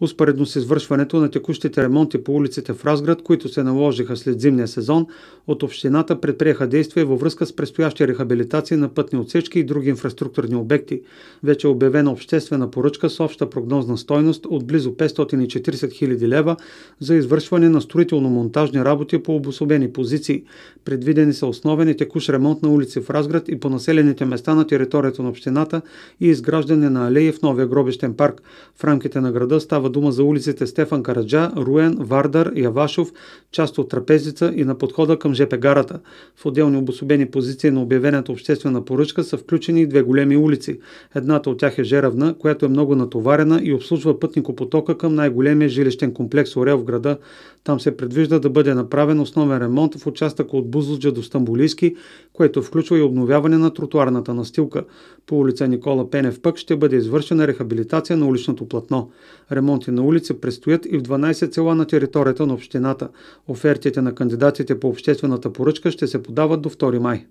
Успоредно с извършването на текущите ремонти по улиците в Разград, които се наложиха след зимния сезон, от общината предприеха действия във връзка с предстоящи рехабилитации на пътни отсечки и други инфраструктурни обекти. Вече е обявена обществена поръчка с обща прогнозна стойност от близо 540 000 лева за извършване на строително-монтажни работи по обособени позиции. Предвидени са основен и текущ ремонт на улици в Разград и по населените места на територията на общината и изграждане на алеи в новия гробищен парк. В рамките на града става Става дума за улиците Стефан Караджа, Руен, Вардар, Явашов, част от трапезица и на подхода към ЖП гарата. В отделни обособени позиции на обявената обществена поръчка са включени две големи улици. Едната от тях е Жеравна, която е много натоварена и обслужва пътникопотока към най-големия жилищен комплекс Орел в града. Там се предвижда да бъде направен основен ремонт в участък от Бузлджа до Стамбулийски, което включва и обновяване на тротуарната настилка. По улица Никола Пенев пък ще бъде извършена рехабилитация на уличното платно. Ремонт ремонти на улици предстоят и в 12 села на територията на общината. Офертите на кандидатите по обществената поръчка ще се подават до 2 май.